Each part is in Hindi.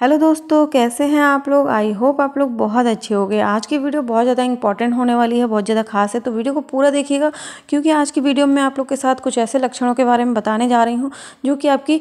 हेलो दोस्तों कैसे हैं आप लोग आई होप आप लोग बहुत अच्छे होंगे आज की वीडियो बहुत ज़्यादा इंपॉर्टेंट होने वाली है बहुत ज़्यादा खास है तो वीडियो को पूरा देखिएगा क्योंकि आज की वीडियो में आप लोग के साथ कुछ ऐसे लक्षणों के बारे में बताने जा रही हूँ जो कि आपकी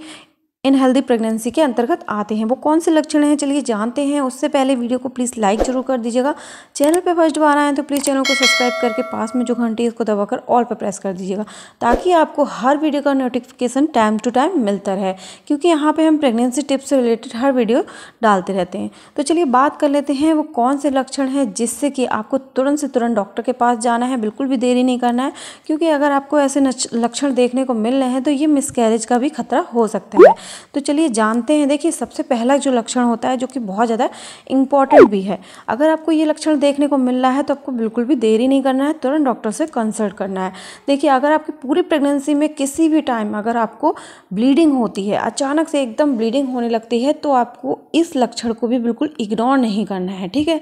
इन हेल्दी प्रेगनेंसी के अंतर्गत आते हैं वो कौन से लक्षण हैं चलिए जानते हैं उससे पहले वीडियो को प्लीज़ लाइक जरूर कर दीजिएगा चैनल पर फर्स्ट बार आए तो प्लीज़ चैनल को सब्सक्राइब करके पास में जो घंटी है उसको दबाकर ऑल पर प्रेस कर दीजिएगा ताकि आपको हर वीडियो का नोटिफिकेशन टाइम टू टाइम मिलता रहे क्योंकि यहाँ पर हम प्रेगनेंसी टिप्स से रिलेटेड हर वीडियो डालते रहते हैं तो चलिए बात कर लेते हैं वो कौन से लक्षण हैं जिससे कि आपको तुरंत से तुरंत डॉक्टर के पास जाना है बिल्कुल भी देरी नहीं करना है क्योंकि अगर आपको ऐसे लक्षण देखने को मिल रहे हैं तो ये मिसकैरेज का भी खतरा हो सकता है तो चलिए जानते हैं देखिए सबसे पहला जो लक्षण होता है जो कि बहुत ज़्यादा इंपॉर्टेंट भी है अगर आपको ये लक्षण देखने को मिल रहा है तो आपको बिल्कुल भी देरी नहीं करना है तुरंत डॉक्टर से कंसल्ट करना है देखिए अगर आपकी पूरी प्रेगनेंसी में किसी भी टाइम अगर आपको ब्लीडिंग होती है अचानक से एकदम ब्लीडिंग होने लगती है तो आपको इस लक्षण को भी बिल्कुल इग्नोर नहीं करना है ठीक है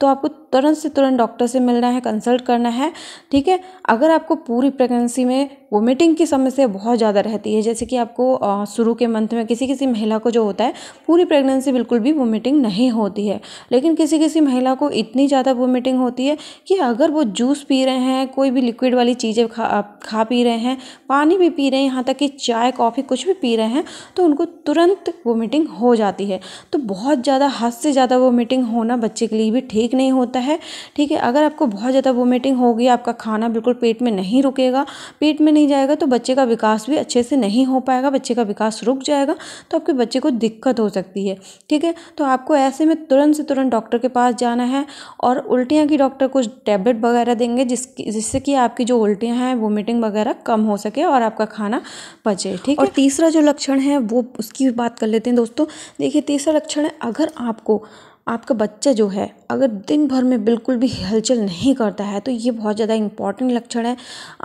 तो आपको तुरंत से तुरंत डॉक्टर से मिलना है कंसल्ट करना है ठीक है अगर आपको पूरी प्रेगनेंसी में वोमिटिंग की समस्या बहुत ज़्यादा रहती है जैसे कि आपको शुरू के मंथ में किसी किसी महिला को जो होता है पूरी प्रेगनेंसी बिल्कुल भी वोमिटिंग नहीं होती है लेकिन किसी किसी महिला को इतनी ज़्यादा वोमिटिंग होती है कि अगर वो जूस पी रहे हैं कोई भी लिक्विड वाली चीज़ें खा खा पी रहे हैं पानी भी पी रहे हैं यहाँ तक कि चाय कॉफ़ी कुछ भी पी रहे हैं तो उनको तुरंत वोमिटिंग हो जाती है तो बहुत ज़्यादा हद से ज़्यादा वोमिटिंग होना बच्चे के लिए भी ठीक नहीं होता है ठीक है अगर आपको बहुत ज़्यादा वोमिटिंग होगी आपका खाना बिल्कुल पेट में नहीं रुकेगा पेट में नहीं जाएगा तो बच्चे का विकास भी अच्छे से नहीं हो पाएगा बच्चे का विकास रुक जाएगा तो आपके बच्चे को दिक्कत हो सकती है ठीक है तो आपको ऐसे में तुरंत से तुरंत डॉक्टर के पास जाना है और उल्टियाँ की डॉक्टर कुछ टैबलेट वगैरह देंगे जिसकी जिससे कि आपकी जो उल्टियाँ हैं वोमिटिंग वगैरह कम हो सके और आपका खाना बचे ठीक और तीसरा जो लक्षण है वो उसकी बात कर लेते हैं दोस्तों देखिए तीसरा लक्षण है अगर आपको आपका बच्चा जो है अगर दिन भर में बिल्कुल भी हलचल नहीं करता है तो ये बहुत ज़्यादा इंपॉर्टेंट लक्षण है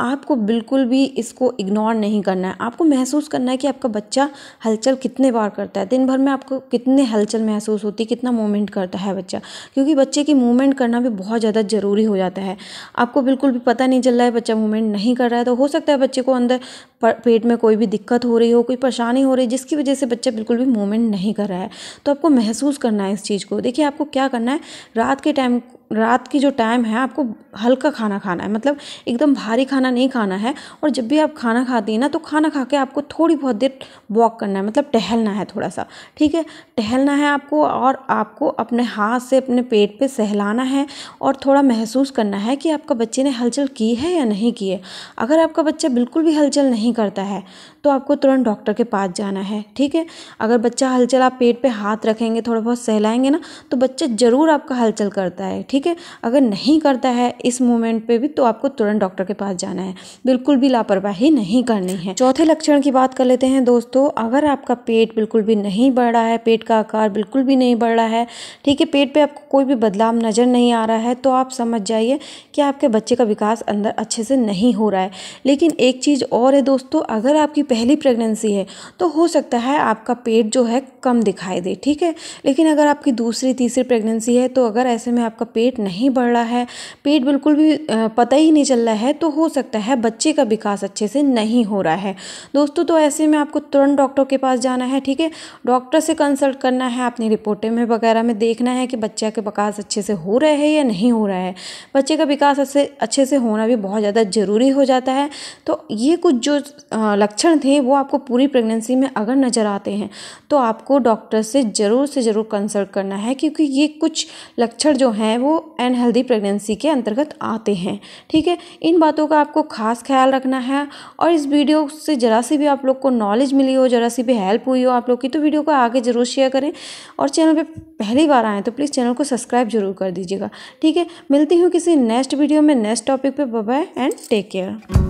आपको बिल्कुल भी इसको इग्नोर नहीं करना है आपको महसूस करना है कि आपका बच्चा हलचल कितने बार करता है दिन भर में आपको कितने हलचल महसूस होती है कितना मूवमेंट करता है बच्चा क्योंकि बच्चे की मूवमेंट करना भी बहुत ज़्यादा ज़रूरी हो जाता है आपको बिल्कुल भी पता नहीं चल रहा है बच्चा मूवमेंट नहीं कर रहा है तो हो सकता है बच्चे को अंदर पेट में कोई भी दिक्कत हो रही हो कोई परेशानी हो रही जिसकी वजह से बच्चा बिल्कुल भी मूवमेंट नहीं कर रहा है तो आपको महसूस करना है इस चीज़ को देखिए आपको क्या करना है रात के टाइम रात की जो टाइम है आपको हल्का खाना खाना है मतलब एकदम भारी खाना नहीं खाना है और जब भी आप खाना खाती हैं ना तो खाना खा के आपको थोड़ी बहुत देर वॉक करना है मतलब टहलना है थोड़ा सा ठीक है टहलना है आपको और आपको अपने हाथ से अपने पेट पे सहलाना है और थोड़ा महसूस करना है कि आपका बच्चे ने हलचल की है या नहीं की है अगर आपका बच्चा बिल्कुल भी हलचल नहीं करता है तो आपको तुरंत डॉक्टर के पास जाना है ठीक है अगर बच्चा हलचल आप पेट पे हाथ रखेंगे थोड़ा बहुत सहलाएंगे ना तो बच्चा ज़रूर आपका हलचल करता है ठीक ठीक है अगर नहीं करता है इस मोमेंट पे भी तो आपको तुरंत डॉक्टर के पास जाना है बिल्कुल भी लापरवाही नहीं करनी है चौथे लक्षण की बात कर लेते हैं दोस्तों अगर आपका पेट बिल्कुल भी नहीं बढ़ रहा है पेट का आकार बिल्कुल भी नहीं बढ़ रहा है ठीक है पेट पर पे आपको कोई भी बदलाव नज़र नहीं आ रहा है तो आप समझ जाइए कि आपके बच्चे का विकास अंदर अच्छे से नहीं हो रहा है लेकिन एक चीज़ और है दोस्तों अगर आपकी पहली प्रेगनेंसी है तो हो सकता है आपका पेट जो है कम दिखाई दे ठीक है लेकिन अगर आपकी दूसरी तीसरी प्रेगनेंसी है तो अगर ऐसे में आपका पेट पेट नहीं बढ़ रहा है पेट बिल्कुल भी पता ही नहीं चल रहा है तो हो सकता है बच्चे का विकास अच्छे से नहीं हो रहा है दोस्तों तो ऐसे में आपको तुरंत डॉक्टर के पास जाना है ठीक है डॉक्टर से कंसल्ट करना है अपनी रिपोर्टें में वगैरह में देखना है कि बच्चे का विकास अच्छे से हो रहा है या नहीं हो रहा है बच्चे का विकास अच्छे अच्छे से होना भी बहुत ज़्यादा ज़रूरी हो जाता है तो ये कुछ जो लक्षण थे वो आपको पूरी प्रेगनेंसी में अगर नज़र आते हैं तो आपको डॉक्टर से ज़रूर से ज़रूर कंसल्ट करना है क्योंकि ये कुछ लक्षण जो हैं वो एंड हेल्दी प्रेगनेंसी के अंतर्गत आते हैं ठीक है इन बातों का आपको खास ख्याल रखना है और इस वीडियो से ज़रा सी भी आप लोग को नॉलेज मिली हो ज़रा सी भी हेल्प हुई हो आप लोग की तो वीडियो को आगे ज़रूर शेयर करें और चैनल पर पहली बार आएँ तो प्लीज़ चैनल को सब्सक्राइब जरूर कर दीजिएगा ठीक है मिलती हूँ किसी नेक्स्ट वीडियो में नेक्स्ट टॉपिक पर बाय एंड टेक केयर